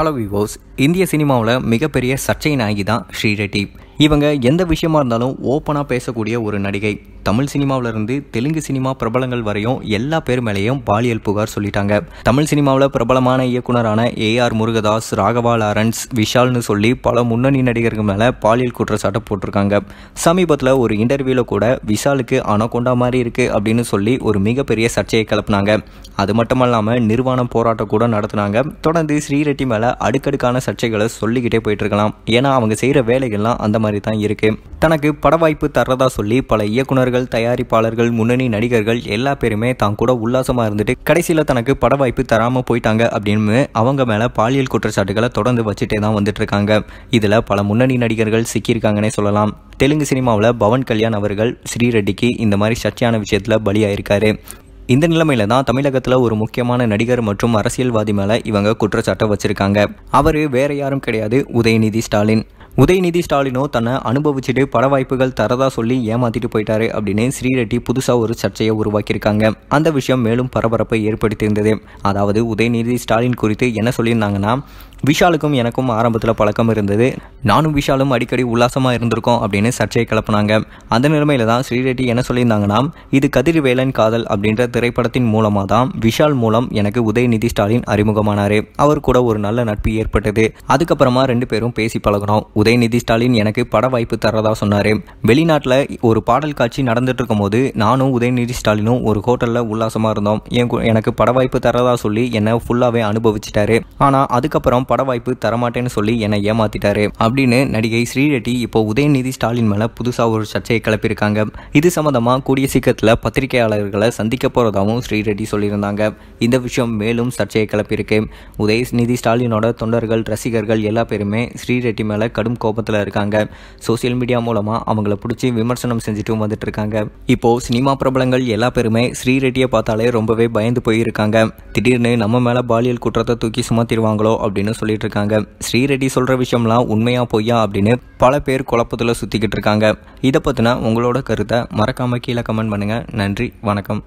hello விவோஸ் இந்திய சினிமாவில் மிகப்பெரிய சர்ச்சையின் ஆகி தான் ஸ்ரீரெட்டி இவங்க எந்த விஷயமா இருந்தாலும் ஓப்பனாக பேசக்கூடிய ஒரு நடிகை தமிழ் இருந்து தெலுங்கு சினிமா பிரபலங்கள் வரையும் எல்லா பேர் மேலேயும் பாலியல் புகார் சொல்லிட்டாங்க தமிழ் சினிமாவில் பிரபலமான இயக்குனரான A R Murugadoss Raghava Lawrence விஷால்னு சொல்லி பல முன்னணி நடிகர்கள் மேலே பாலியல் குற்றச்சாட்டை போட்டிருக்காங்க சமீபத்தில் ஒரு இன்டர்வியூல கூட விஷாலுக்கு அனகொண்டா மாதிரி இருக்குது அப்படின்னு சொல்லி ஒரு மிகப்பெரிய சர்ச்சையை கிளப்பினாங்க அது மட்டும் நிர்வாணம் போராட்டம் கூட நடத்தினாங்க தொடர்ந்து ஸ்ரீரெட்டி மேலே அடுக்கடுக்கான சர்ச்சைகளை சொல்லிக்கிட்டே போயிட்டு இருக்கலாம் ஏன்னா அவங்க செய்கிற வேலைகள்லாம் அந்த மாதிரி தான் இருக்குது தனக்கு பட வாய்ப்பு தர்றதா சொல்லி பல இயக்குனர்கள் நடிகர்கள் தயாரிப்பாளர்கள் முன்னணி நடிகர்கள் எல்லா பேருமே தான் கூட உல்லாசமா இருந்துட்டு கடைசியில தனக்கு பட வாய்ப்பு தராமல் போயிட்டாங்க அப்படின்னு அவங்க மேல பாலியல் குற்றச்சாட்டுகளை தொடர்ந்து வச்சுட்டே தான் வந்துட்டு இருக்காங்க இதுல பல முன்னணி நடிகர்கள் சிக்கியிருக்காங்கன்னே சொல்லலாம் தெலுங்கு சினிமாவில் பவன் கல்யாண் அவர்கள் ஸ்ரீரெட்டிக்கு இந்த மாதிரி சர்ச்சையான விஷயத்தில் பலியாயிருக்காரு இந்த நிலைமையில தான் தமிழகத்தில் ஒரு முக்கியமான நடிகர் மற்றும் அரசியல்வாதி மேலே இவங்க குற்றச்சாட்டை வச்சிருக்காங்க அவர் வேற யாரும் கிடையாது உதயநிதி ஸ்டாலின் உதயநிதி ஸ்டாலினோ தன்னை அனுபவிச்சுட்டு பட வாய்ப்புகள் தரதா சொல்லி ஏமாத்திட்டு போயிட்டாரு அப்படின்னு ஸ்ரீரெட்டி புதுசாக ஒரு சர்ச்சையை உருவாக்கியிருக்காங்க அந்த விஷயம் மேலும் பரபரப்பை ஏற்படுத்தியிருந்தது அதாவது உதயநிதி ஸ்டாலின் குறித்து என்ன சொல்லியிருந்தாங்கன்னா விஷாலுக்கும் எனக்கும் ஆரம்பத்தில் பழக்கம் இருந்தது நானும் விஷாலும் அடிக்கடி உல்லாசமாக இருந்திருக்கோம் அப்படின்னு சர்ச்சையை கிளப்பினாங்க அந்த நிலைமையில் தான் ஸ்ரீரெட்டி என்ன சொல்லியிருந்தாங்கன்னா இது கதிர்வேலன் காதல் அப்படின்ற திரைப்படத்தின் மூலமாக தான் விஷால் மூலம் எனக்கு உதயநிதி ஸ்டாலின் அறிமுகமானார் அவர் கூட ஒரு நல்ல நட்பு ஏற்பட்டது அதுக்கப்புறமா ரெண்டு பேரும் பேசி பழகணும் உதயநிதி ஸ்டாலின் எனக்கு பட வாய்ப்பு தரதா சொன்னார் வெளிநாட்டில் ஒரு பாடல் காட்சி நடந்துட்டு இருக்கும் போது நானும் உதயநிதி ஸ்டாலினும் ஒரு ஹோட்டலில் நல்ல உல்லாசமாக இருந்தோம் என் எனக்கு பட வாய்ப்பு தரதா சொல்லி என்னை ஃபுல்லாகவே அனுபவிச்சிட்டாரு ஆனால் அதுக்கப்புறம் பட வாய்ப்பு தரமாட்டேன்னு சொல்லி என்னை ஏமாத்திட்டாரு அப்படின்னு நடிகை ஸ்ரீரெட்டி இப்போ உதயநிதி ஸ்டாலின் மேலே புதுசாக ஒரு சர்ச்சையை கிளப்பியிருக்காங்க இது சம்மந்தமாக கூடிய சீக்கிரத்தில் பத்திரிகையாளர்களை சந்திக்க போகிறதாகவும் ஸ்ரீரெட்டி சொல்லியிருந்தாங்க இந்த விஷயம் மேலும் சர்ச்சையை கிளப்பியிருக்கு உதயநிதி ஸ்டாலினோட தொண்டர்கள் ரசிகர்கள் எல்லா பேருமே ஸ்ரீரெட்டி மேலே கடும் கோபத்தில் இருக்காங்க சோசியல் மீடியா மூலமாக அவங்கள பிடிச்சி விமர்சனம் செஞ்சுட்டும் வந்துட்டு இருக்காங்க இப்போ சினிமா பிரபலங்கள் எல்லா பேருமே ஸ்ரீரெட்டி ரெட்டியை பார்த்தாலே ரொம்பவே பயந்து போயிருக்காங்க திடீர்னு நம்ம மேலே பாலியல் குற்றத்தை தூக்கி சுமத்திடுவாங்களோ அப்படின்னு சொல்லிட்டு இருக்காங்க ஸ்ரீரெட்டி சொல்கிற விஷயம்லாம் உண்மையா பொய்யா அப்படின்னு பல பேர் குழப்பத்தில் சுற்றிக்கிட்டு இருக்காங்க இதை பத்தினா உங்களோட கருத்தை மறக்காமல் கீழே கமெண்ட் பண்ணுங்கள் நன்றி வணக்கம்